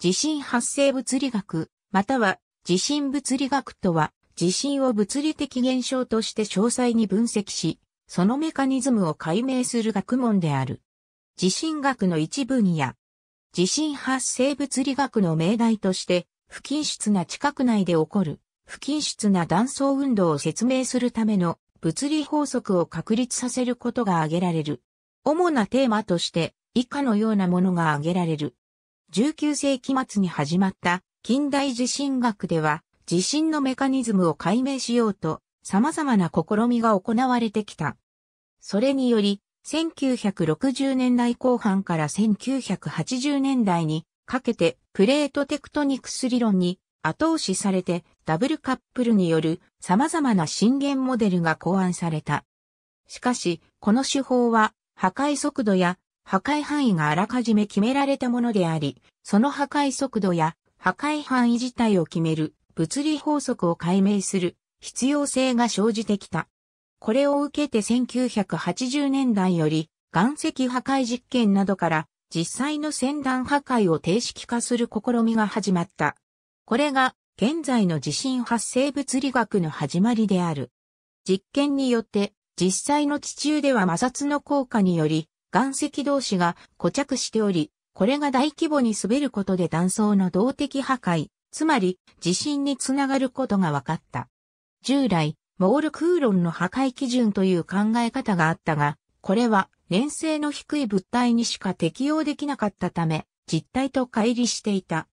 地震発生物理学、または地震物理学とは、地震を物理的現象として詳細に分析し、そのメカニズムを解明する学問である。地震学の一分野。地震発生物理学の命題として、不均質な地殻内で起こる、不均質な断層運動を説明するための物理法則を確立させることが挙げられる。主なテーマとして、以下のようなものが挙げられる。19世紀末に始まった近代地震学では地震のメカニズムを解明しようと様々な試みが行われてきた。それにより1960年代後半から1980年代にかけてプレートテクトニクス理論に後押しされてダブルカップルによる様々な震源モデルが考案された。しかし、この手法は破壊速度や破壊範囲があらかじめ決められたものであり、その破壊速度や破壊範囲自体を決める物理法則を解明する必要性が生じてきた。これを受けて1980年代より岩石破壊実験などから実際の先端破壊を定式化する試みが始まった。これが現在の地震発生物理学の始まりである。実験によって実際の地中では摩擦の効果により岩石同士が固着しており、これが大規模に滑ることで断層の動的破壊、つまり地震につながることが分かった。従来、モール空論の破壊基準という考え方があったが、これは粘性の低い物体にしか適用できなかったため、実体と乖離していた。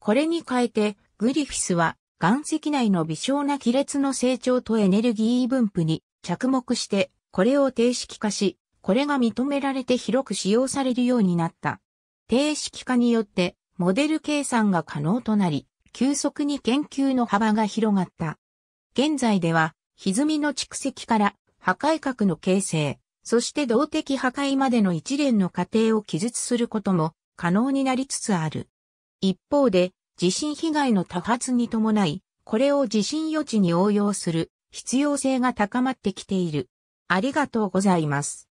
これに変えて、グリフィスは岩石内の微小な亀裂の成長とエネルギー分布に着目して、これを定式化し、これが認められて広く使用されるようになった。定式化によって、モデル計算が可能となり、急速に研究の幅が広がった。現在では、歪みの蓄積から破壊核の形成、そして動的破壊までの一連の過程を記述することも可能になりつつある。一方で、地震被害の多発に伴い、これを地震予知に応用する必要性が高まってきている。ありがとうございます。